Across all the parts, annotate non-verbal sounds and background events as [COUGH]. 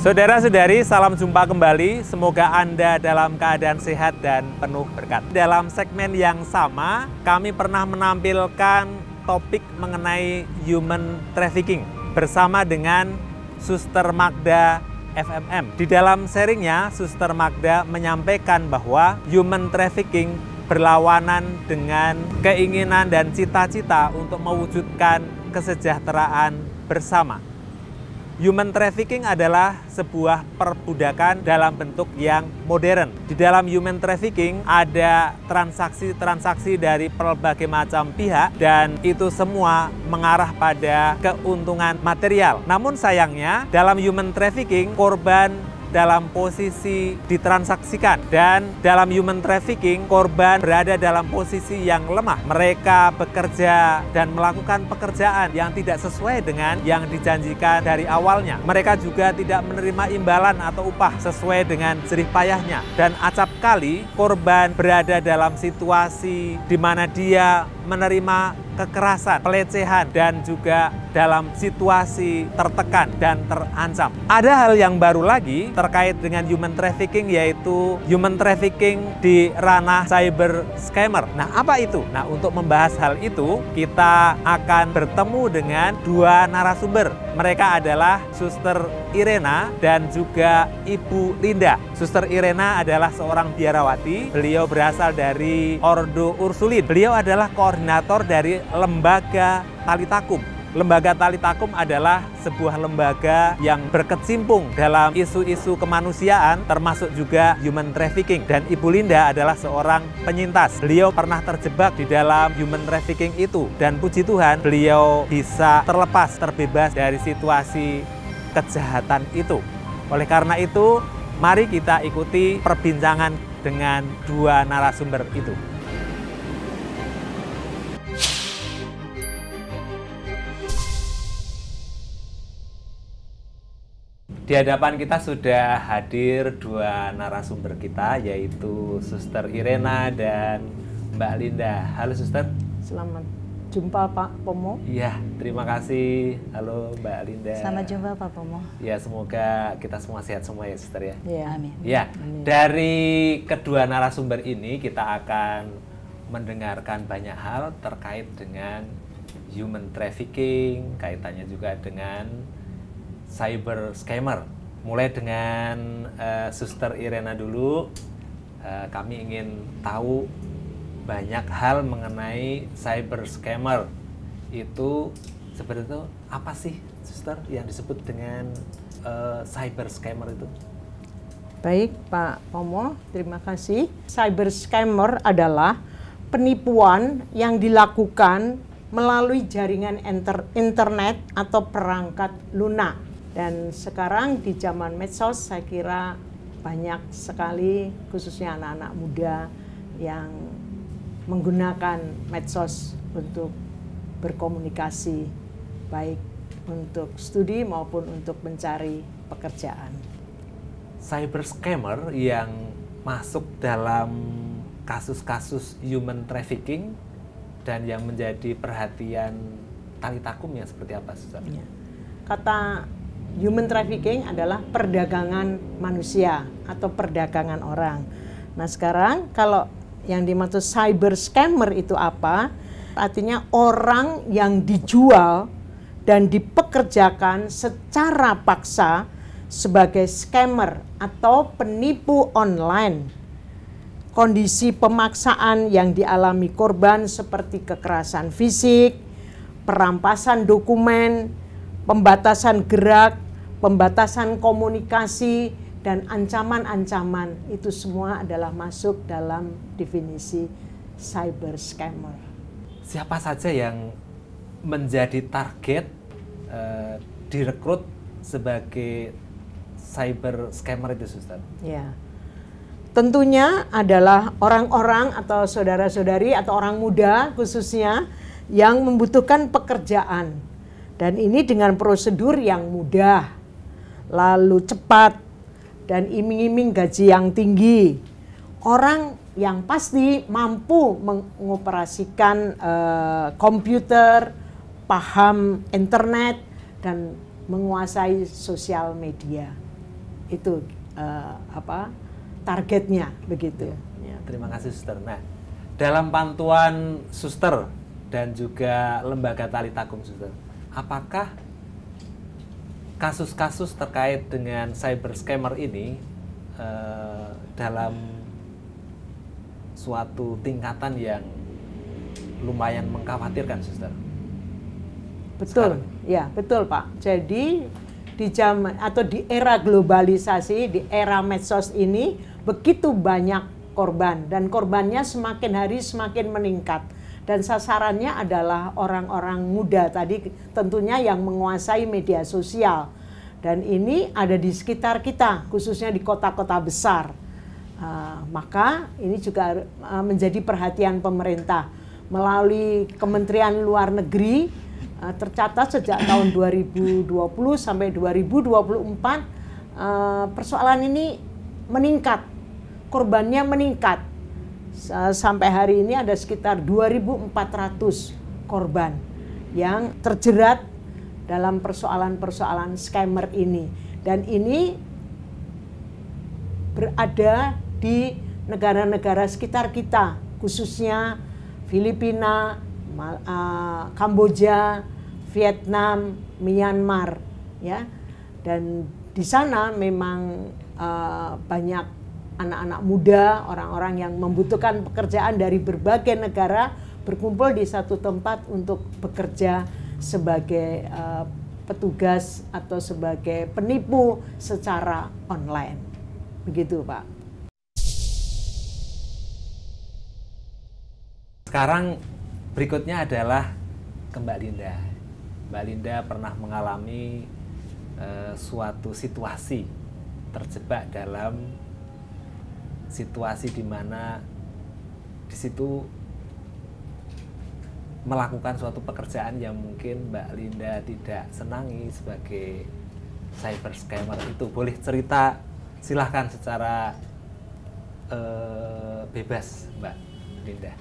Saudara-saudari, salam jumpa kembali. Semoga Anda dalam keadaan sehat dan penuh berkat. Dalam segmen yang sama, kami pernah menampilkan topik mengenai human trafficking bersama dengan Suster Magda FMM. Di dalam sharingnya, Suster Magda menyampaikan bahwa human trafficking berlawanan dengan keinginan dan cita-cita untuk mewujudkan kesejahteraan bersama Human trafficking adalah sebuah perbudakan dalam bentuk yang modern. Di dalam human trafficking ada transaksi-transaksi dari berbagai macam pihak dan itu semua mengarah pada keuntungan material. Namun sayangnya dalam human trafficking korban dalam posisi ditransaksikan dan dalam human trafficking korban berada dalam posisi yang lemah. Mereka bekerja dan melakukan pekerjaan yang tidak sesuai dengan yang dijanjikan dari awalnya. Mereka juga tidak menerima imbalan atau upah sesuai dengan jerih payahnya dan acap kali korban berada dalam situasi di mana dia menerima kekerasan, pelecehan, dan juga dalam situasi tertekan dan terancam. Ada hal yang baru lagi terkait dengan human trafficking yaitu human trafficking di ranah cyber scammer. Nah, apa itu? Nah, untuk membahas hal itu, kita akan bertemu dengan dua narasumber. Mereka adalah Suster Irena dan juga Ibu Linda. Suster Irena adalah seorang biarawati. Beliau berasal dari Ordo Ursulin. Beliau adalah koordinator koordinator dari lembaga tali takum. Lembaga Tali Takum adalah sebuah lembaga yang berkecimpung dalam isu-isu kemanusiaan termasuk juga human trafficking dan Ibu Linda adalah seorang penyintas. Beliau pernah terjebak di dalam human trafficking itu dan puji Tuhan beliau bisa terlepas terbebas dari situasi kejahatan itu. Oleh karena itu, mari kita ikuti perbincangan dengan dua narasumber itu. Di hadapan kita sudah hadir dua narasumber kita yaitu Suster Irena dan Mbak Linda. Halo Suster. Selamat jumpa Pak Pomo. Iya, terima kasih. Halo Mbak Linda. Selamat jumpa Pak Pomo. Ya, semoga kita semua sehat semua ya Suster ya. Iya, amin. Ya, dari kedua narasumber ini kita akan mendengarkan banyak hal terkait dengan human trafficking, kaitannya juga dengan cyber scammer. Mulai dengan uh, Suster Irena dulu, uh, kami ingin tahu banyak hal mengenai cyber scammer. Itu seperti itu apa sih, Suster, yang disebut dengan uh, cyber scammer itu? Baik, Pak Pomo, terima kasih. Cyber scammer adalah penipuan yang dilakukan melalui jaringan inter internet atau perangkat lunak dan sekarang di zaman medsos saya kira banyak sekali khususnya anak-anak muda yang menggunakan medsos untuk berkomunikasi baik untuk studi maupun untuk mencari pekerjaan. Cyber scammer yang masuk dalam kasus-kasus human trafficking dan yang menjadi perhatian tali takumnya seperti apa Susan? Iya. Kata human trafficking adalah perdagangan manusia atau perdagangan orang. Nah, sekarang kalau yang dimaksud cyber scammer itu apa? Artinya orang yang dijual dan dipekerjakan secara paksa sebagai scammer atau penipu online. Kondisi pemaksaan yang dialami korban seperti kekerasan fisik, perampasan dokumen, pembatasan gerak, pembatasan komunikasi, dan ancaman-ancaman itu semua adalah masuk dalam definisi cyber scammer. Siapa saja yang menjadi target uh, direkrut sebagai cyber scammer itu, Suster? Ya. Tentunya adalah orang-orang atau saudara-saudari atau orang muda khususnya yang membutuhkan pekerjaan dan ini dengan prosedur yang mudah, lalu cepat, dan iming-iming gaji yang tinggi. Orang yang pasti mampu mengoperasikan uh, komputer, paham internet, dan menguasai sosial media. Itu uh, apa targetnya begitu. Ya, ya, terima kasih Suster. Nah, dalam pantuan Suster dan juga lembaga tali takung Suster apakah kasus-kasus terkait dengan cyber scammer ini uh, dalam suatu tingkatan yang lumayan mengkhawatirkan, Suster? Betul, Sekarang. ya betul Pak. Jadi di jam atau di era globalisasi, di era medsos ini begitu banyak korban dan korbannya semakin hari semakin meningkat dan sasarannya adalah orang-orang muda tadi tentunya yang menguasai media sosial dan ini ada di sekitar kita khususnya di kota-kota besar uh, maka ini juga ah, menjadi perhatian pemerintah melalui Kementerian Luar Negeri uh, tercatat sejak tahun 2020 sampai 2024 uh, persoalan ini meningkat korbannya meningkat sampai hari ini ada sekitar 2.400 korban yang terjerat dalam persoalan-persoalan scammer ini. Dan ini berada di negara-negara sekitar kita, khususnya Filipina, eh, Kamboja, Vietnam, Myanmar, ya. Dan di sana memang eh, banyak anak-anak muda, orang-orang yang membutuhkan pekerjaan dari berbagai negara berkumpul di satu tempat untuk bekerja sebagai uh, petugas atau sebagai penipu secara online. Begitu, Pak. Sekarang berikutnya adalah ke Mbak Linda. Mbak Linda pernah mengalami uh, suatu situasi terjebak dalam situasi di mana di situ melakukan suatu pekerjaan yang mungkin Mbak Linda tidak senangi sebagai cyber scammer itu boleh cerita silahkan secara uh, bebas Mbak Linda.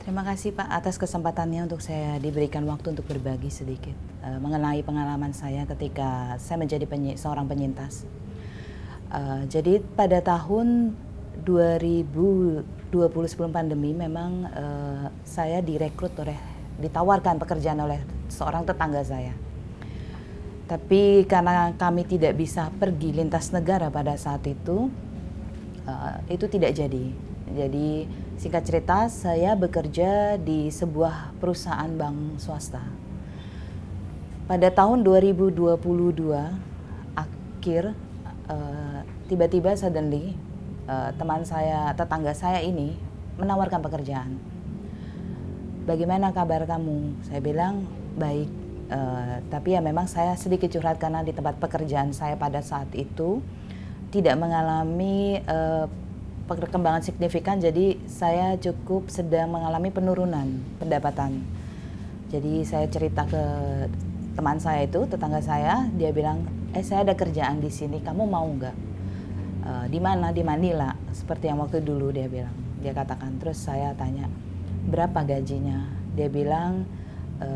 Terima kasih Pak atas kesempatannya untuk saya diberikan waktu untuk berbagi sedikit uh, mengenai pengalaman saya ketika saya menjadi penyi seorang penyintas. Uh, jadi pada tahun 2020 sebelum pandemi memang uh, saya direkrut oleh ditawarkan pekerjaan oleh seorang tetangga saya. Tapi karena kami tidak bisa pergi lintas negara pada saat itu, uh, itu tidak jadi. Jadi singkat cerita saya bekerja di sebuah perusahaan bank swasta. Pada tahun 2022 akhir eh, tiba-tiba uh, tiba -tiba suddenly Eh, teman saya, tetangga saya ini menawarkan pekerjaan. Bagaimana kabar kamu? Saya bilang baik, uh, tapi ya memang saya sedikit curhat karena di tempat pekerjaan saya pada saat itu tidak mengalami uh, perkembangan signifikan, jadi saya cukup sedang mengalami penurunan pendapatan. Jadi saya cerita ke teman saya itu, tetangga saya, dia bilang, eh saya ada kerjaan di sini, kamu mau nggak? uh, di mana di Manila seperti yang waktu dulu dia bilang dia katakan terus saya tanya berapa gajinya dia bilang e,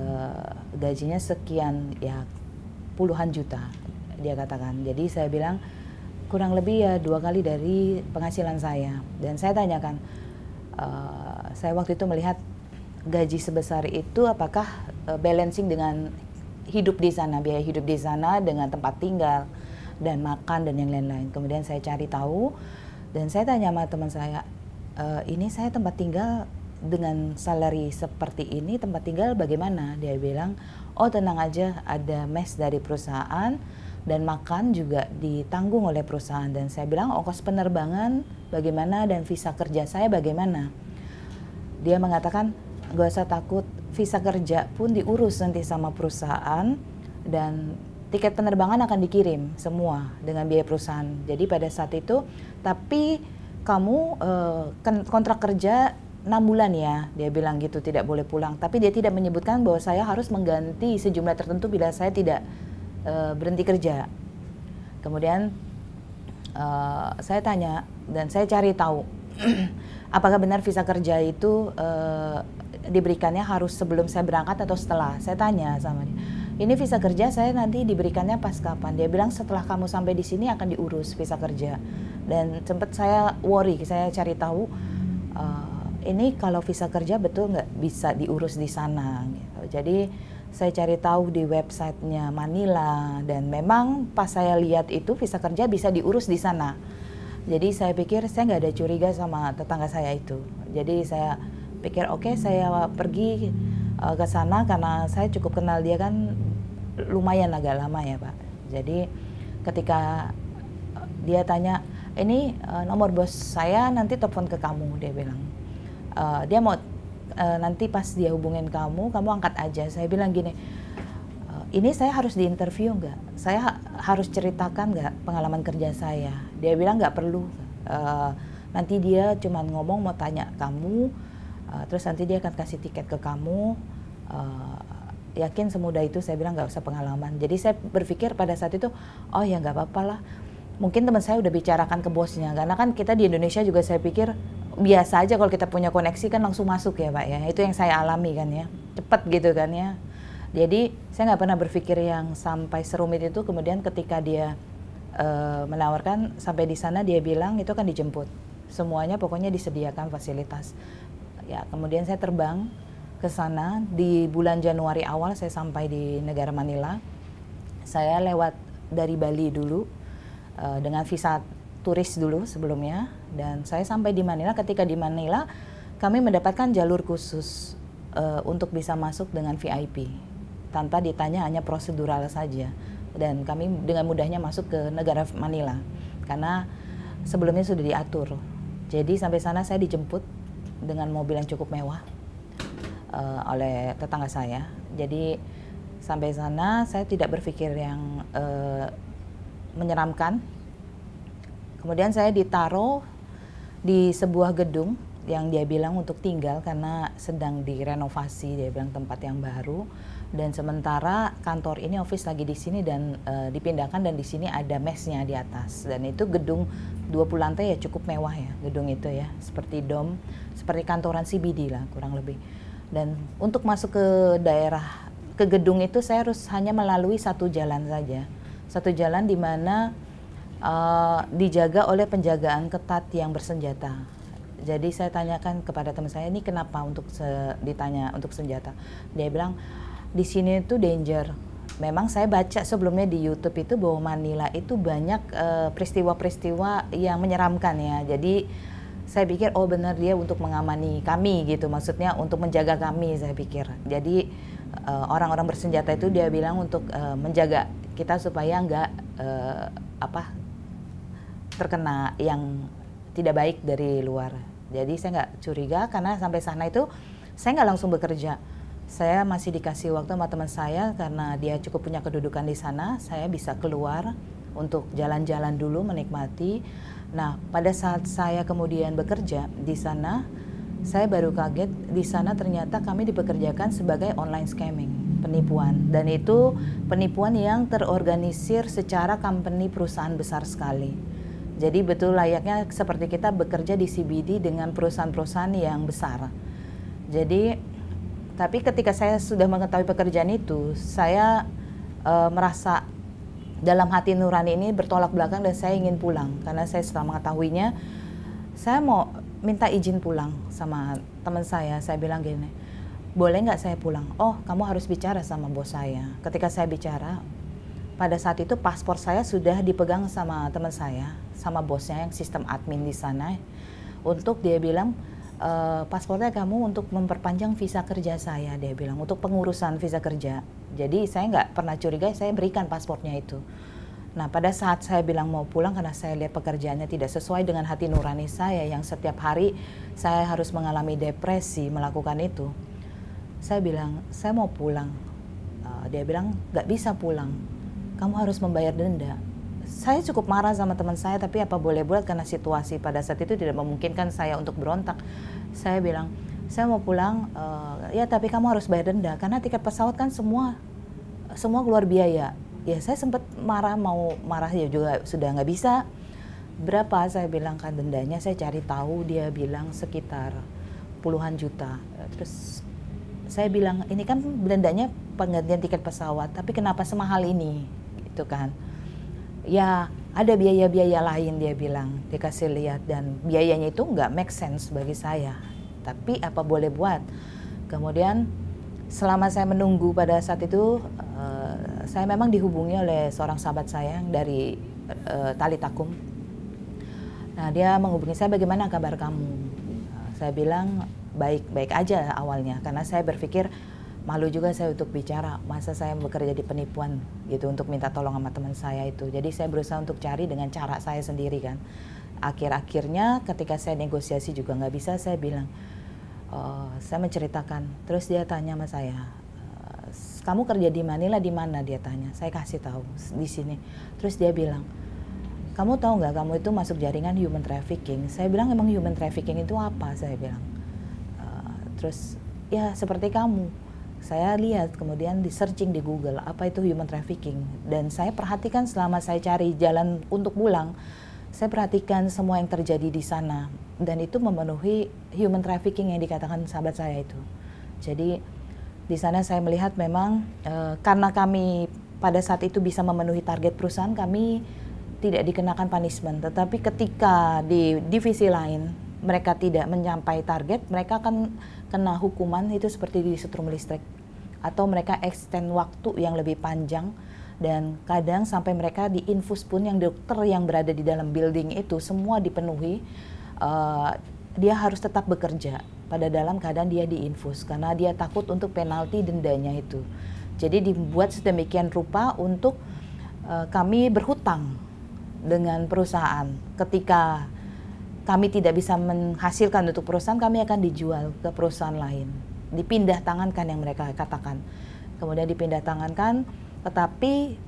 gajinya sekian ya puluhan juta dia katakan jadi saya bilang kurang lebih ya dua kali dari penghasilan saya dan saya tanyakan e, saya waktu itu melihat gaji sebesar itu apakah balancing dengan hidup di sana biaya hidup di sana dengan tempat tinggal dan makan dan yang lain-lain. Kemudian saya cari tahu dan saya tanya sama teman saya, e, ini saya tempat tinggal dengan salary seperti ini tempat tinggal bagaimana? Dia bilang, oh tenang aja ada mes dari perusahaan dan makan juga ditanggung oleh perusahaan dan saya bilang ongkos oh, penerbangan bagaimana dan visa kerja saya bagaimana dia mengatakan gak usah takut visa kerja pun diurus nanti sama perusahaan dan tiket penerbangan akan dikirim semua dengan biaya perusahaan. Jadi pada saat itu, tapi kamu uh, kontrak kerja 6 bulan ya, dia bilang gitu, tidak boleh pulang. Tapi dia tidak menyebutkan bahwa saya harus mengganti sejumlah tertentu bila saya tidak uh, berhenti kerja. Kemudian uh, saya tanya dan saya cari tahu [CLEARS THROAT] apakah benar visa kerja itu uh, diberikannya harus sebelum saya berangkat atau setelah. Saya tanya sama dia ini visa kerja saya nanti diberikannya pas kapan dia bilang setelah kamu sampai di sini akan diurus visa kerja dan sempat saya worry saya cari tahu uh, ini kalau visa kerja betul nggak bisa diurus di sana gitu jadi saya cari tahu di websitenya Manila dan memang pas saya lihat itu visa kerja bisa diurus di sana. Jadi saya pikir saya nggak ada curiga sama tetangga saya itu. Jadi saya pikir oke okay, saya pergi uh, ke sana karena saya cukup kenal dia kan lumayan agak lama ya pak. Jadi ketika eh, dia tanya ini uh, nomor bos saya nanti telepon ke kamu dia bilang uh, dia mau uh, nanti pas dia hubungin kamu kamu angkat aja saya bilang gini uh, ini saya harus diinterview nggak saya ha harus ceritakan nggak pengalaman kerja saya dia bilang nggak perlu uh, nanti dia cuma ngomong mau tanya kamu Eh, terus nanti dia akan kasih tiket ke kamu uh, yakin semudah itu saya bilang nggak usah pengalaman jadi saya berpikir pada saat itu oh ya nggak apa-apa lah mungkin teman saya udah bicarakan ke bosnya karena kan kita di Indonesia juga saya pikir biasa aja kalau kita punya koneksi kan langsung masuk ya pak ya itu yang saya alami kan ya cepet gitu kan ya jadi saya nggak pernah berpikir yang sampai serumit itu kemudian ketika dia eh, menawarkan sampai di sana dia bilang itu akan dijemput semuanya pokoknya disediakan fasilitas ya kemudian saya terbang ke sana di bulan Januari awal saya sampai di negara Manila saya lewat dari Bali dulu uh, dengan visa turis dulu sebelumnya dan saya sampai di Manila ketika di Manila kami mendapatkan jalur khusus uh, untuk bisa masuk dengan VIP tanpa ditanya hanya prosedural saja dan kami dengan mudahnya masuk ke negara Manila karena sebelumnya sudah diatur. Jadi sampai sana saya dijemput dengan mobil yang cukup mewah uh, oleh tetangga saya. Jadi sampai sana saya tidak berpikir yang uh, menyeramkan. Kemudian saya ditaruh di sebuah gedung yang dia bilang untuk tinggal karena sedang direnovasi, dia bilang tempat yang baru dan sementara kantor ini office lagi di sini dan uh, dipindahkan dan di sini ada mesnya di atas dan itu gedung 20 lantai ya cukup mewah ya gedung itu ya seperti dom seperti kantoran CBD lah kurang lebih dan untuk masuk ke daerah ke gedung itu saya harus hanya melalui satu jalan saja satu jalan di mana uh, dijaga oleh penjagaan ketat yang bersenjata jadi saya tanyakan kepada teman saya ini kenapa untuk ditanya untuk senjata dia bilang di sini itu danger. Memang saya baca sebelumnya di YouTube itu bahwa Manila itu banyak eh, peristiwa-peristiwa uh, yang menyeramkan ya. Jadi saya pikir oh benar dia untuk mengamani kami gitu maksudnya untuk menjaga kami saya pikir jadi eh, orang-orang uh, bersenjata itu dia bilang untuk uh, menjaga kita supaya nggak uh, apa terkena yang tidak baik dari luar jadi saya nggak curiga karena sampai sana itu saya nggak langsung bekerja saya masih dikasih waktu sama teman saya karena dia cukup punya kedudukan di sana saya bisa keluar untuk jalan-jalan dulu menikmati nah pada saat saya kemudian bekerja di sana saya baru kaget di sana ternyata kami dipekerjakan sebagai online scamming penipuan dan itu penipuan yang terorganisir secara company perusahaan besar sekali jadi betul layaknya seperti kita bekerja di CBD dengan perusahaan-perusahaan yang besar jadi tapi ketika saya sudah mengetahui pekerjaan itu, saya e, merasa dalam hati nurani ini bertolak belakang dan saya ingin pulang karena saya setelah mengetahuinya saya mau minta izin pulang sama teman saya saya bilang gini boleh nggak saya pulang oh kamu harus bicara sama bos saya ketika saya bicara pada saat itu paspor saya sudah dipegang sama teman saya sama bosnya yang sistem admin di sana untuk dia bilang e, paspornya kamu untuk memperpanjang visa kerja saya dia bilang untuk pengurusan visa kerja jadi saya nggak pernah curiga saya berikan paspornya itu nah pada saat saya bilang mau pulang karena saya lihat pekerjaannya tidak sesuai dengan hati nurani saya yang setiap hari saya harus mengalami depresi melakukan itu saya bilang saya mau pulang e, dia bilang nggak bisa pulang kamu harus membayar denda saya cukup marah sama teman saya tapi apa boleh buat karena situasi pada saat itu tidak memungkinkan saya untuk berontak saya bilang saya mau pulang uh, ya tapi kamu harus bayar denda karena tiket pesawat kan semua semua keluar biaya ya saya sempat marah mau marah ya juga sudah nggak bisa berapa saya bilang kan dendanya saya cari tahu dia bilang sekitar puluhan juta terus saya bilang ini kan dendanya penggantian tiket pesawat tapi kenapa semahal ini gitu kan ya ada biaya-biaya lain dia bilang dikasih lihat dan biayanya itu nggak make sense bagi saya tapi apa boleh buat kemudian selama saya menunggu pada saat itu uh, saya memang dihubungi oleh seorang sahabat saya yang dari uh, eh, Tali Takum nah dia menghubungi saya bagaimana kabar kamu saya bilang baik-baik aja awalnya karena saya berpikir malu juga saya untuk bicara masa saya bekerja di penipuan gitu untuk minta tolong sama teman saya itu jadi saya berusaha untuk cari dengan cara saya sendiri kan akhir-akhirnya ketika saya negosiasi juga nggak bisa saya bilang uh, saya menceritakan terus dia tanya sama saya eh, kamu kerja di Manila di mana dia tanya saya kasih tahu di sini terus dia bilang kamu tahu nggak kamu itu masuk jaringan human trafficking saya bilang emang human trafficking itu apa saya bilang uh, terus ya seperti kamu saya lihat kemudian di searching di Google apa itu human trafficking dan saya perhatikan selama saya cari jalan untuk pulang saya perhatikan semua yang terjadi di sana dan itu memenuhi human trafficking yang dikatakan sahabat saya itu jadi di sana saya melihat memang e, karena kami pada saat itu bisa memenuhi target perusahaan kami tidak dikenakan punishment tetapi ketika di divisi lain mereka tidak mencapai target mereka akan kena hukuman itu seperti di setrum listrik atau mereka extend waktu yang lebih panjang dan kadang sampai mereka di infus pun yang dokter yang berada di dalam building itu semua dipenuhi uh, dia harus tetap bekerja pada dalam keadaan dia di infus karena dia takut untuk penalti dendanya itu jadi dibuat sedemikian rupa untuk uh, kami berhutang dengan perusahaan ketika kami tidak bisa menghasilkan untuk perusahaan, kami akan dijual ke perusahaan lain. Dipindah tangankan yang mereka katakan. Kemudian dipindah tangankan, tetapi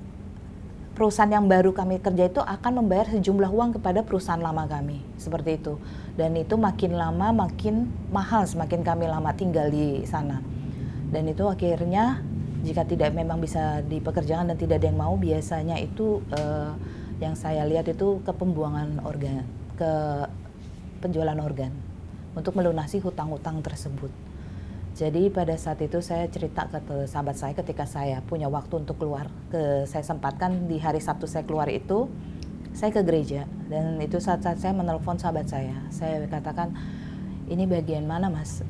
perusahaan yang baru kami kerja itu akan membayar sejumlah uang kepada perusahaan lama kami. Seperti itu. Dan itu makin lama makin mahal semakin kami lama tinggal di sana. Dan itu akhirnya jika tidak memang bisa dipekerjakan dan tidak ada yang mau biasanya itu eh, yang saya lihat itu ke pembuangan organ ke penjualan organ untuk melunasi hutang-hutang tersebut. Jadi pada saat itu saya cerita ke sahabat saya ketika saya punya waktu untuk keluar ke saya sempatkan di hari Sabtu saya keluar itu saya ke gereja dan itu saat-saat saya menelpon sahabat saya. Saya katakan ini bagian mana Mas?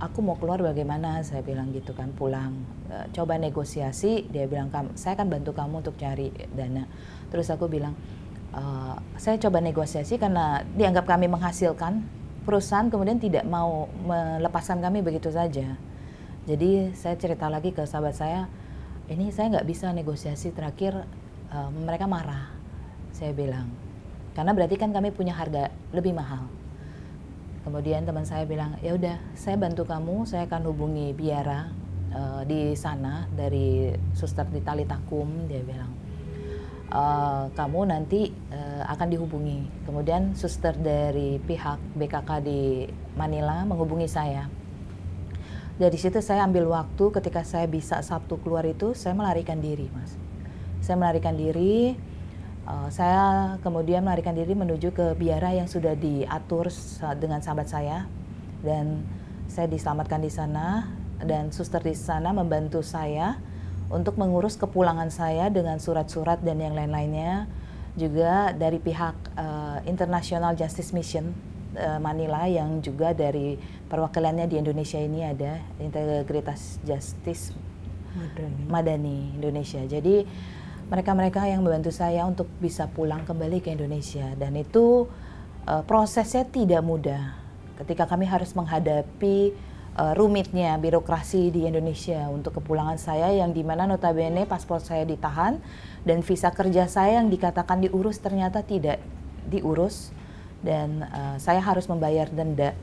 Aku mau keluar bagaimana? Saya bilang gitu kan pulang. E, coba negosiasi, dia bilang saya akan bantu kamu untuk cari dana. Terus aku bilang Eh, saya coba negosiasi karena dianggap kami menghasilkan perusahaan kemudian tidak mau melepaskan kami begitu saja jadi saya cerita lagi ke sahabat saya ini saya nggak bisa negosiasi terakhir uh, mereka marah saya bilang karena berarti kan kami punya harga lebih mahal kemudian teman saya bilang ya udah saya bantu kamu saya akan hubungi biara uh, di sana dari suster di Talitakum dia bilang Eh, kamu nanti uh, akan dihubungi. Kemudian suster dari pihak BKK di Manila menghubungi saya. Dari situ saya ambil waktu ketika saya bisa Sabtu keluar itu saya melarikan diri, Mas. Saya melarikan diri uh, saya kemudian melarikan diri menuju ke biara yang sudah diatur dengan sahabat saya dan saya diselamatkan di sana dan suster di sana membantu saya untuk mengurus kepulangan saya dengan surat-surat dan yang lain-lainnya juga dari pihak uh, International Justice Mission uh, Manila yang juga dari perwakilannya di Indonesia ini ada Integritas Justice Madani, Madani Indonesia. Jadi mereka-mereka yang membantu saya untuk bisa pulang kembali ke Indonesia dan itu uh, prosesnya tidak mudah. Ketika kami harus menghadapi uh, rumitnya birokrasi di Indonesia untuk kepulangan saya yang dimana notabene paspor saya ditahan dan visa kerja saya yang dikatakan diurus ternyata tidak diurus dan uh, saya harus membayar denda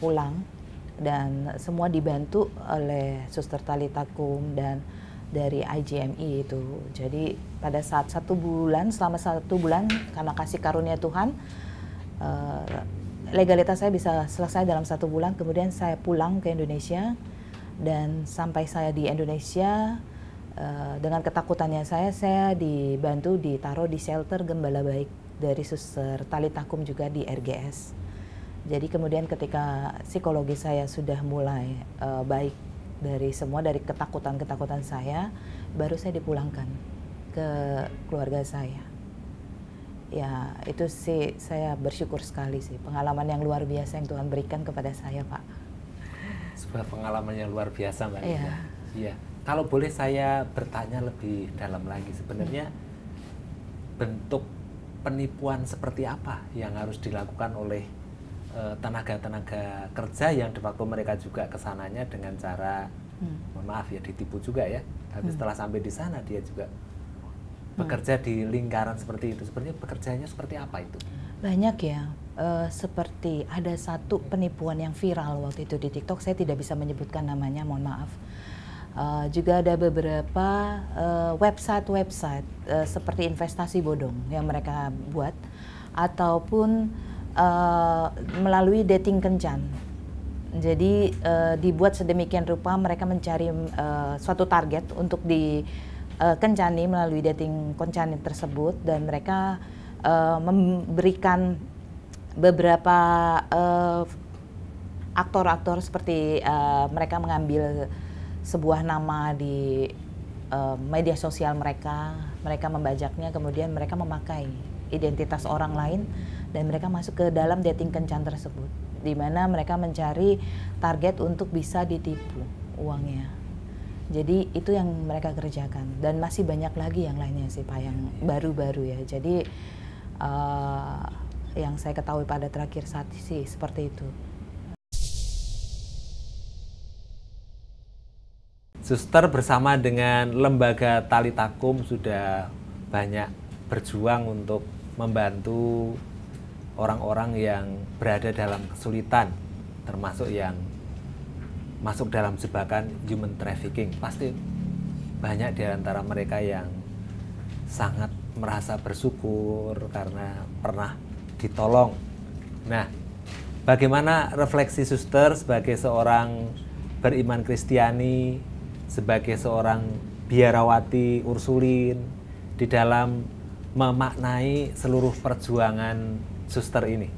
pulang dan semua dibantu oleh Suster Talitakum dan dari IGMI itu. Jadi pada saat satu bulan, selama satu bulan karena kasih karunia Tuhan, uh, legalitas saya bisa selesai dalam satu bulan kemudian saya pulang ke Indonesia dan sampai saya di Indonesia eh, dengan ketakutannya saya saya dibantu ditaruh di shelter gembala baik dari suster tali takum juga di RGS jadi kemudian ketika psikologi saya sudah mulai eh, baik dari semua dari ketakutan-ketakutan saya baru saya dipulangkan ke keluarga saya ya itu sih saya bersyukur sekali sih pengalaman yang luar biasa yang Tuhan berikan kepada saya Pak. Sebuah pengalaman yang luar biasa Mbak. Iya. Iya. Kalau boleh saya bertanya lebih dalam lagi sebenarnya hmm. bentuk penipuan seperti apa yang harus dilakukan oleh eh, tenaga-tenaga kerja yang de facto mereka juga kesananya dengan cara hmm. maaf ya ditipu juga ya tapi hmm. setelah sampai di sana dia juga bekerja di lingkaran seperti itu. Sepertinya pekerjaannya seperti apa itu? Banyak ya. E, seperti ada satu penipuan yang viral waktu itu di TikTok, saya tidak bisa menyebutkan namanya, mohon maaf. E, juga ada beberapa eh, website-website e, seperti investasi bodong yang mereka buat, ataupun e, melalui dating kencan. Jadi e, dibuat sedemikian rupa mereka mencari e, suatu target untuk di uh, Kencani melalui dating Kencani tersebut dan mereka uh, memberikan beberapa aktor eh, aktor-aktor seperti uh, mereka mengambil sebuah nama di uh, media sosial mereka, mereka membajaknya kemudian mereka memakai identitas orang lain dan mereka masuk ke dalam dating kencan tersebut di mana mereka mencari target untuk bisa ditipu uangnya. Jadi itu yang mereka kerjakan dan masih banyak lagi yang lainnya sih Pak yang iya, iya. baru-baru ya. Jadi uh, yang saya ketahui pada terakhir saat sih seperti itu. Suster bersama dengan lembaga Tali Takum sudah banyak berjuang untuk membantu orang-orang yang berada dalam kesulitan termasuk yang masuk dalam jebakan human trafficking. Pasti banyak di antara mereka yang sangat merasa bersyukur karena pernah ditolong. Nah, bagaimana refleksi suster sebagai seorang beriman Kristiani, sebagai seorang biarawati Ursulin di dalam memaknai seluruh perjuangan suster ini?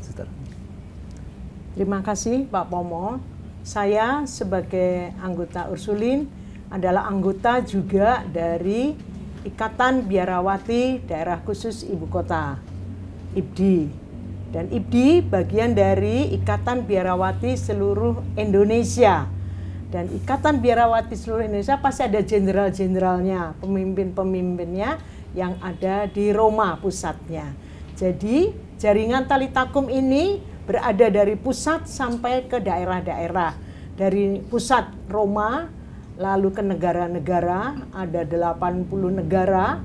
Suster. Terima kasih Pak Pomo saya sebagai anggota Ursulin adalah anggota juga dari Ikatan Biarawati Daerah Khusus Ibu Kota, IBDI. Dan IBDI bagian dari Ikatan Biarawati seluruh Indonesia. Dan Ikatan Biarawati seluruh Indonesia pasti ada jenderal-jenderalnya, pemimpin-pemimpinnya yang ada di Roma pusatnya. Jadi jaringan tali takum ini berada dari pusat sampai ke daerah-daerah. Dari pusat Roma, lalu ke negara-negara, ada 80 negara,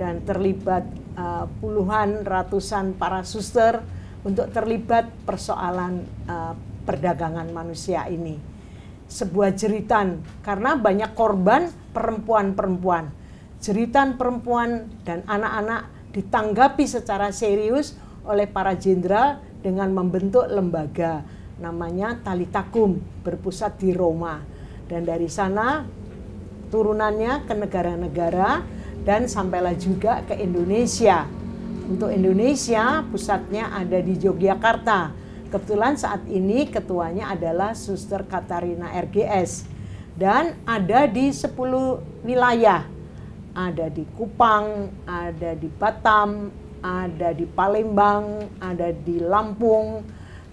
dan terlibat uh, puluhan, ratusan para suster untuk terlibat persoalan uh, perdagangan manusia ini. Sebuah jeritan, karena banyak korban perempuan-perempuan. Jeritan perempuan dan anak-anak ditanggapi secara serius oleh para jenderal dengan membentuk lembaga namanya Talitakum berpusat di Roma dan dari sana turunannya ke negara-negara dan sampailah juga ke Indonesia. Untuk Indonesia pusatnya ada di Yogyakarta. Kebetulan saat ini ketuanya adalah Suster Katarina RGS dan ada di 10 wilayah. Ada di Kupang, ada di Batam, ada di Palembang, ada di Lampung,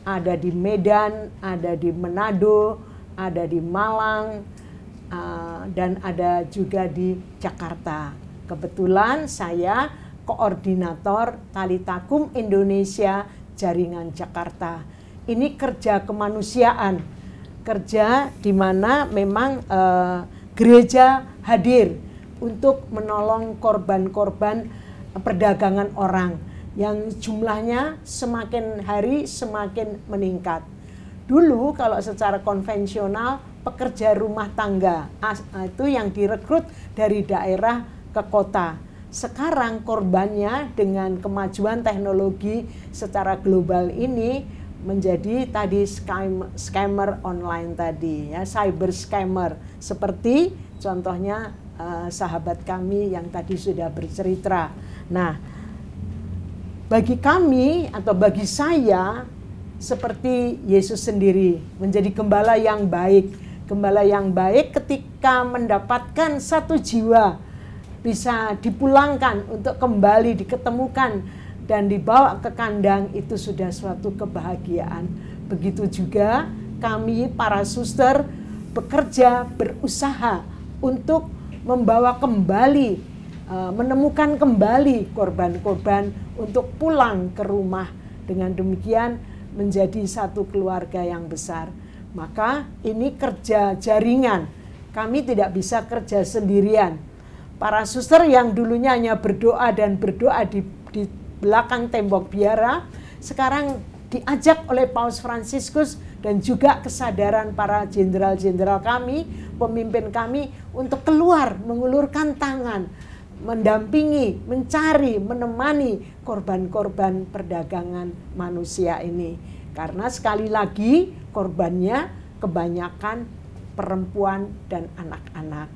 ada di Medan, ada di Manado, ada di Malang, uh, dan ada juga di Jakarta. Kebetulan saya koordinator Tali Indonesia Jaringan Jakarta. Ini kerja kemanusiaan, kerja di mana memang uh, gereja hadir untuk menolong korban-korban perdagangan orang yang jumlahnya semakin hari semakin meningkat. Dulu kalau secara konvensional pekerja rumah tangga ah, ah, itu yang direkrut dari daerah ke kota. Sekarang korbannya dengan kemajuan teknologi secara global ini menjadi tadi scam, scammer online tadi ya cyber scammer seperti contohnya eh, sahabat kami yang tadi sudah bercerita Nah, bagi kami atau bagi saya seperti Yesus sendiri menjadi gembala yang baik. Gembala yang baik ketika mendapatkan satu jiwa bisa dipulangkan untuk kembali diketemukan dan dibawa ke kandang itu sudah suatu kebahagiaan. Begitu juga kami para suster bekerja berusaha untuk membawa kembali Eh, menemukan kembali korban-korban untuk pulang ke rumah. Dengan demikian menjadi satu keluarga yang besar. Maka ini kerja jaringan. Kami tidak bisa kerja sendirian. Para suster yang dulunya hanya berdoa dan berdoa di, di belakang tembok biara, sekarang diajak oleh Paus Franciscus dan juga kesadaran para jenderal-jenderal kami, pemimpin kami untuk keluar mengulurkan tangan mendampingi, mencari, menemani korban-korban perdagangan manusia ini. Karena sekali lagi korbannya kebanyakan perempuan dan anak-anak.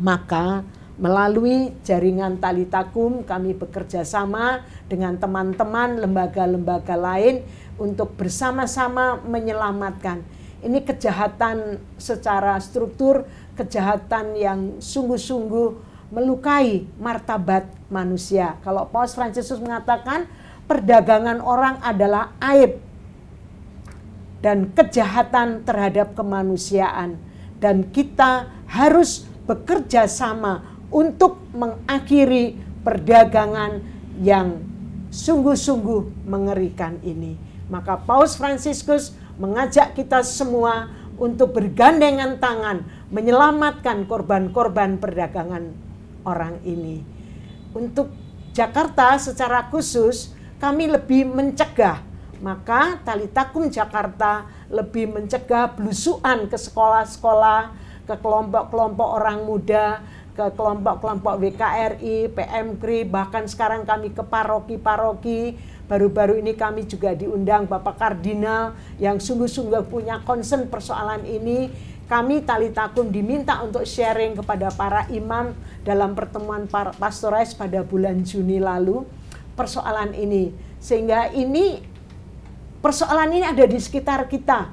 Maka melalui jaringan tali takum kami bekerja sama dengan teman-teman lembaga-lembaga lain untuk bersama-sama menyelamatkan. Ini kejahatan secara struktur, kejahatan yang sungguh-sungguh melukai martabat manusia. Kalau Paus Fransiskus mengatakan perdagangan orang adalah aib dan kejahatan terhadap kemanusiaan dan kita harus bekerja sama untuk mengakhiri perdagangan yang sungguh-sungguh mengerikan ini. Maka Paus Fransiskus mengajak kita semua untuk bergandengan tangan menyelamatkan korban-korban perdagangan orang ini. Untuk Jakarta secara khusus kami lebih mencegah. Maka tali takum Jakarta lebih mencegah belusuan ke sekolah-sekolah, ke kelompok-kelompok orang muda, ke kelompok-kelompok WKRI, PMKRI, bahkan sekarang kami ke paroki-paroki. Baru-baru ini kami juga diundang Bapak Kardinal yang sungguh-sungguh punya concern persoalan ini kami tali takum diminta untuk sharing kepada para imam dalam pertemuan pastorais pada bulan Juni lalu persoalan ini sehingga ini persoalan ini ada di sekitar kita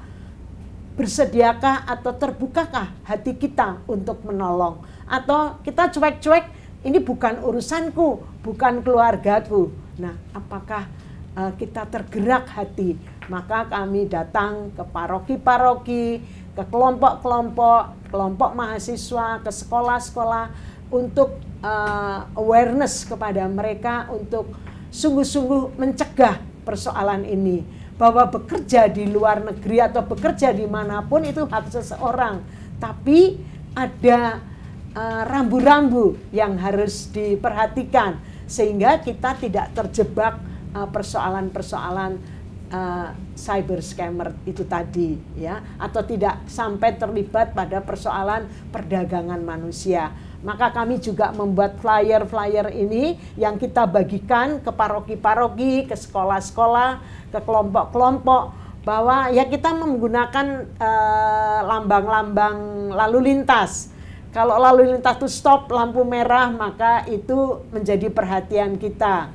bersediakah atau terbukakah hati kita untuk menolong atau kita cuek-cuek ini bukan urusanku bukan keluargaku nah apakah eh, kita tergerak hati maka kami datang ke paroki-paroki ke kelompok-kelompok, kelompok mahasiswa, ke sekolah-sekolah untuk uh, awareness kepada mereka untuk sungguh-sungguh mencegah persoalan ini bahwa bekerja di luar negeri atau bekerja di dimanapun itu hak seseorang tapi ada eh, rambu-rambu uh, yang harus diperhatikan sehingga kita tidak terjebak eh, persoalan-persoalan uh, persoalan -persoalan uh, cyber scammer itu tadi ya atau tidak sampai terlibat pada persoalan perdagangan manusia. Maka kami juga membuat flyer-flyer ini yang kita bagikan ke paroki-paroki, ke sekolah-sekolah, ke kelompok-kelompok bahwa ya kita menggunakan eh, lambang-lambang uh, lalu lintas. Kalau lalu lintas itu stop lampu merah maka itu menjadi perhatian kita.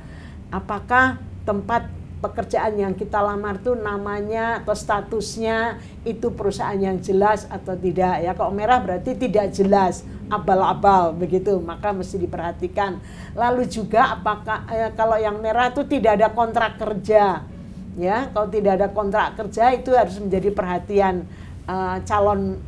Apakah tempat pekerjaan yang kita lamar tuh namanya atau statusnya itu perusahaan yang jelas atau tidak ya kalau merah berarti tidak jelas abal-abal begitu maka mesti diperhatikan lalu juga apakah eh, kalau yang merah tuh tidak ada kontrak kerja ya kalau tidak ada kontrak kerja itu harus menjadi perhatian eh, calon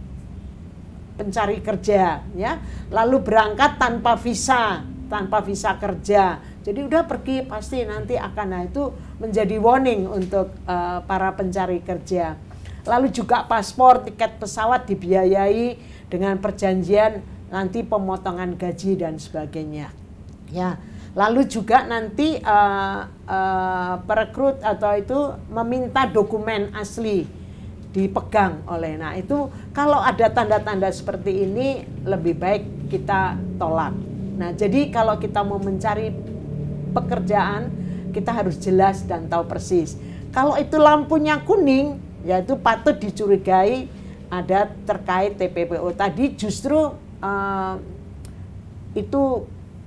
pencari kerja ya lalu berangkat tanpa visa tanpa visa kerja jadi udah pergi pasti nanti akan nah itu menjadi warning untuk uh, para pencari kerja. Lalu juga paspor, tiket pesawat dibiayai dengan perjanjian nanti pemotongan gaji dan sebagainya. Ya. Lalu juga nanti uh, uh, perekrut atau itu meminta dokumen asli dipegang oleh. Nah itu kalau ada tanda-tanda seperti ini lebih baik kita tolak. Nah jadi kalau kita mau mencari pekerjaan kita harus jelas dan tahu persis. Kalau itu lampunya kuning, yaitu patut dicurigai ada terkait TPPO tadi justru uh, itu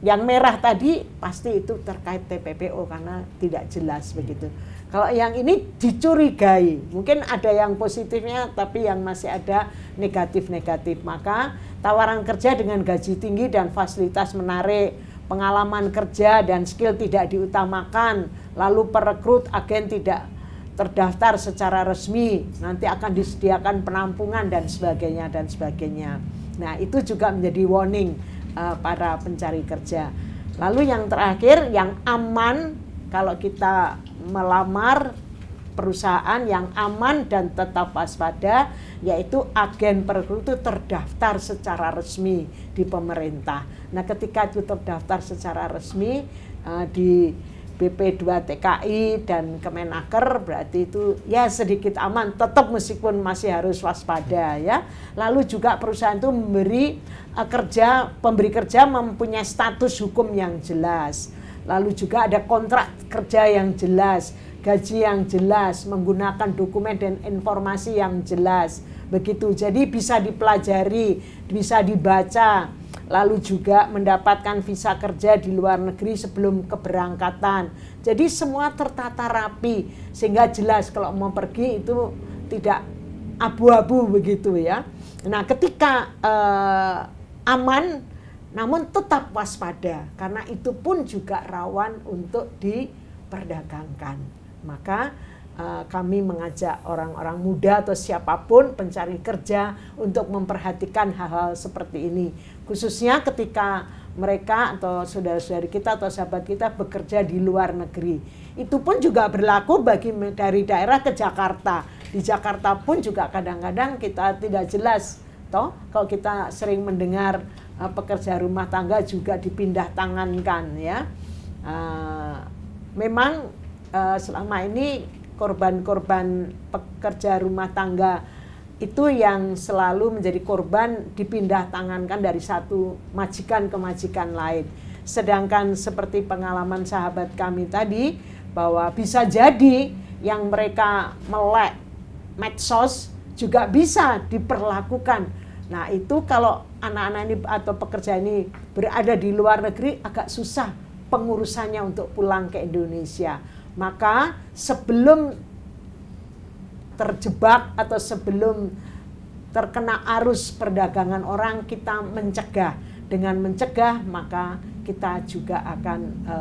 yang merah tadi pasti itu terkait TPPO karena tidak jelas begitu. Kalau yang ini dicurigai, mungkin ada yang positifnya tapi yang masih ada negatif-negatif. Maka tawaran kerja dengan gaji tinggi dan fasilitas menarik pengalaman kerja dan skill tidak diutamakan, lalu perekrut agen tidak terdaftar secara resmi, nanti akan disediakan penampungan dan sebagainya dan sebagainya. Nah, itu juga menjadi warning uh, para pencari kerja. Lalu yang terakhir yang aman kalau kita melamar perusahaan yang aman dan tetap waspada yaitu agen perlu itu terdaftar secara resmi di pemerintah. Nah, ketika itu terdaftar secara resmi uh, di BP2 TKI dan Kemenaker berarti itu ya sedikit aman tetap meskipun masih harus waspada ya. Lalu juga perusahaan itu memberi uh, kerja pemberi kerja mempunyai status hukum yang jelas. Lalu juga ada kontrak kerja yang jelas gaji yang jelas, menggunakan dokumen dan informasi yang jelas. Begitu. Jadi bisa dipelajari, bisa dibaca, lalu juga mendapatkan visa kerja di luar negeri sebelum keberangkatan. Jadi semua tertata rapi sehingga jelas kalau mau pergi itu tidak abu-abu begitu ya. Nah, ketika eh, aman namun tetap waspada karena itu pun juga rawan untuk diperdagangkan. Maka uh, kami mengajak orang-orang muda atau siapapun pencari kerja untuk memperhatikan hal-hal seperti ini. Khususnya ketika mereka atau saudara-saudari kita atau sahabat kita bekerja di luar negeri. Itu pun juga berlaku bagi dari daerah ke Jakarta. Di Jakarta pun juga kadang-kadang kita tidak jelas toh kalau kita sering mendengar uh, pekerja rumah tangga juga dipindah tangankan ya. Uh, memang uh, selama ini korban-korban pekerja rumah tangga itu yang selalu menjadi korban dipindah tangankan dari satu majikan ke majikan lain. Sedangkan seperti pengalaman sahabat kami tadi bahwa bisa jadi yang mereka melek medsos juga bisa diperlakukan. Nah, itu kalau anak-anak ini atau pekerja ini berada di luar negeri agak susah pengurusannya untuk pulang ke Indonesia. Maka sebelum terjebak atau sebelum terkena arus perdagangan orang kita mencegah dengan mencegah maka kita juga akan e,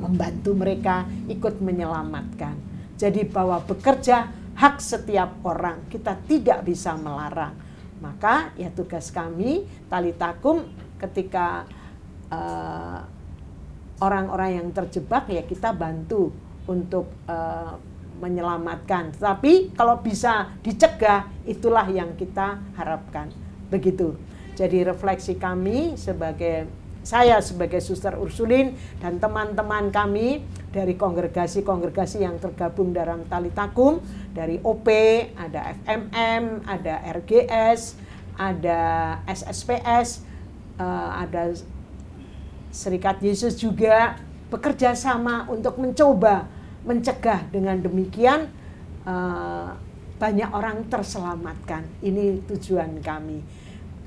membantu mereka ikut menyelamatkan jadi bahwa bekerja hak setiap orang kita tidak bisa melarang maka ya tugas kami tali takum ketika e, orang-orang yang terjebak ya kita bantu untuk uh, menyelamatkan. Tapi kalau bisa dicegah itulah yang kita harapkan. Begitu. Jadi refleksi kami sebagai saya sebagai Suster Ursulin dan teman-teman kami dari kongregasi-kongregasi yang tergabung dalam Tali Takum, dari OP, ada FMM, ada RGS, ada SSPS, eh, ada Serikat Yesus juga bekerja sama untuk mencoba mencegah dengan demikian uh, banyak orang terselamatkan. Ini tujuan kami.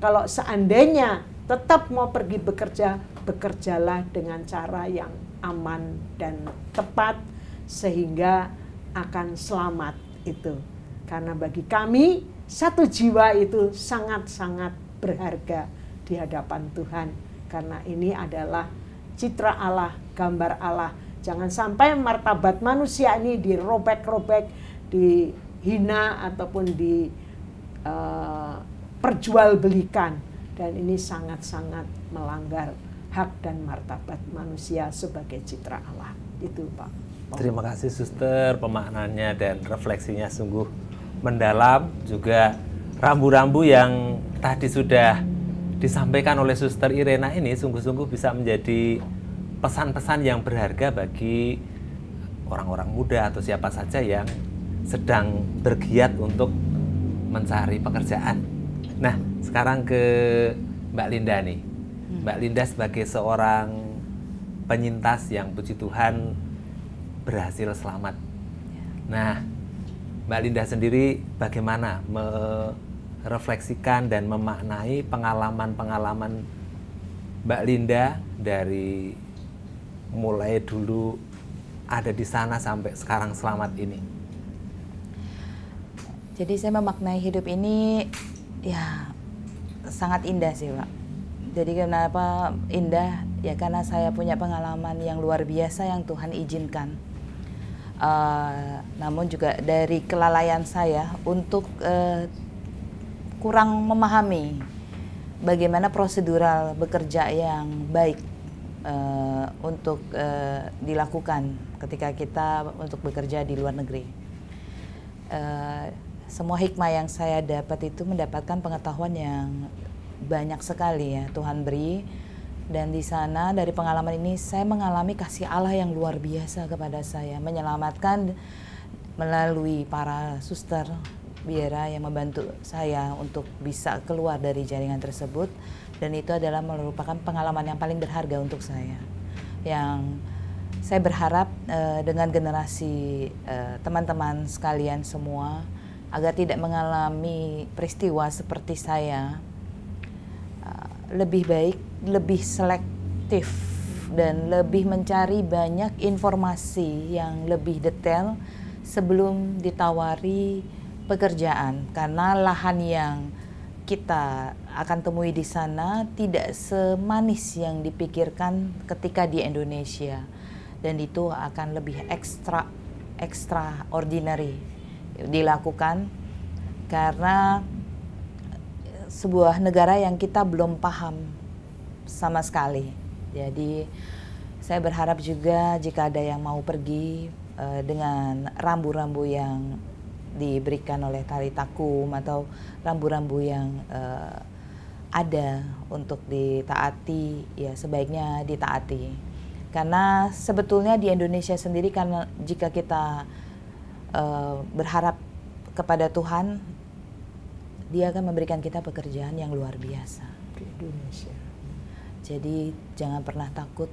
Kalau seandainya tetap mau pergi bekerja, bekerjalah dengan cara yang aman dan tepat sehingga akan selamat itu. Karena bagi kami satu jiwa itu sangat-sangat berharga di hadapan Tuhan karena ini adalah citra Allah, gambar Allah. Jangan sampai martabat manusia ini dirobek-robek, dihina ataupun diperjualbelikan. Eh, dan ini sangat-sangat melanggar hak dan martabat manusia sebagai citra Allah. Itu Pak. Terima kasih Suster pemaknanya dan refleksinya sungguh mendalam juga rambu-rambu yang tadi sudah disampaikan oleh Suster Irena ini sungguh-sungguh bisa menjadi pesan-pesan yang berharga bagi orang-orang muda atau siapa saja yang sedang bergiat untuk mencari pekerjaan. Nah, sekarang ke Mbak Linda nih. Hmm. Mbak Linda sebagai seorang penyintas yang puji Tuhan berhasil selamat. Ya. Nah, Mbak Linda sendiri bagaimana refleksikan dan memaknai pengalaman-pengalaman Mbak Linda dari mulai dulu ada di sana sampai sekarang selamat ini. Jadi saya memaknai hidup ini ya sangat indah sih Pak. Jadi kenapa indah? Ya karena saya punya pengalaman yang luar biasa yang Tuhan izinkan. Uh, namun juga dari kelalaian saya untuk uh, kurang memahami bagaimana prosedural bekerja yang baik uh, untuk uh, dilakukan ketika kita untuk bekerja di luar negeri. Uh, semua hikmah yang saya dapat itu mendapatkan pengetahuan yang banyak sekali ya Tuhan beri dan di sana dari pengalaman ini saya mengalami kasih Allah yang luar biasa kepada saya menyelamatkan melalui para suster Biara yang membantu saya untuk bisa keluar dari jaringan tersebut dan itu adalah merupakan pengalaman yang paling berharga untuk saya yang saya berharap uh, dengan generasi eh, teman-teman uh, sekalian semua agar tidak mengalami peristiwa seperti saya uh, lebih baik lebih selektif dan lebih mencari banyak informasi yang lebih detail sebelum ditawari pekerjaan karena lahan yang kita akan temui di sana tidak semanis yang dipikirkan ketika di Indonesia dan itu akan lebih ekstra extraordinary dilakukan karena sebuah negara yang kita belum paham sama sekali. Jadi saya berharap juga jika ada yang mau pergi eh, dengan rambu-rambu yang diberikan oleh tari takum atau rambu-rambu yang uh, ada untuk ditaati ya sebaiknya ditaati karena sebetulnya di Indonesia sendiri karena jika kita uh, berharap kepada Tuhan dia akan memberikan kita pekerjaan yang luar biasa di Indonesia jadi jangan pernah takut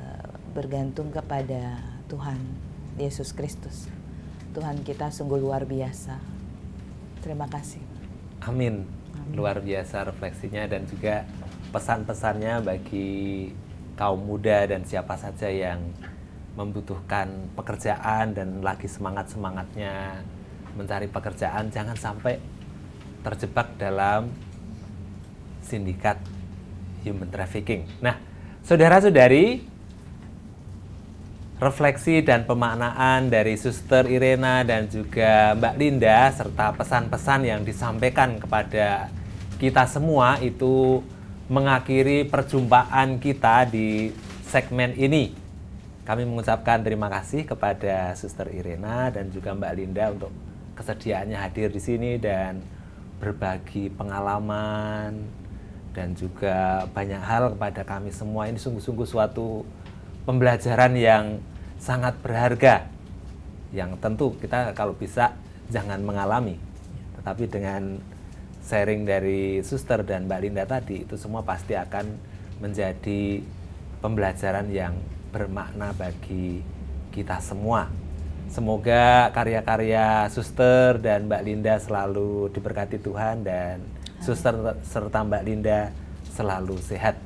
uh, bergantung kepada Tuhan Yesus Kristus Tuhan kita sungguh luar biasa. Terima kasih. Amin. Amin. Luar biasa refleksinya dan juga pesan-pesannya bagi kaum muda dan siapa saja yang membutuhkan pekerjaan dan lagi semangat-semangatnya mencari pekerjaan jangan sampai terjebak dalam sindikat human trafficking. Nah, saudara-saudari, refleksi dan pemaknaan dari Suster Irena dan juga Mbak Linda serta pesan-pesan yang disampaikan kepada kita semua itu mengakhiri perjumpaan kita di segmen ini. Kami mengucapkan terima kasih kepada Suster Irena dan juga Mbak Linda untuk kesediaannya hadir di sini dan berbagi pengalaman dan juga banyak hal kepada kami semua. Ini sungguh-sungguh suatu pembelajaran yang sangat berharga yang tentu kita kalau bisa jangan mengalami tetapi dengan sharing dari suster dan Mbak Linda tadi itu semua pasti akan menjadi pembelajaran yang bermakna bagi kita semua semoga karya-karya suster dan Mbak Linda selalu diberkati Tuhan dan suster serta Mbak Linda selalu sehat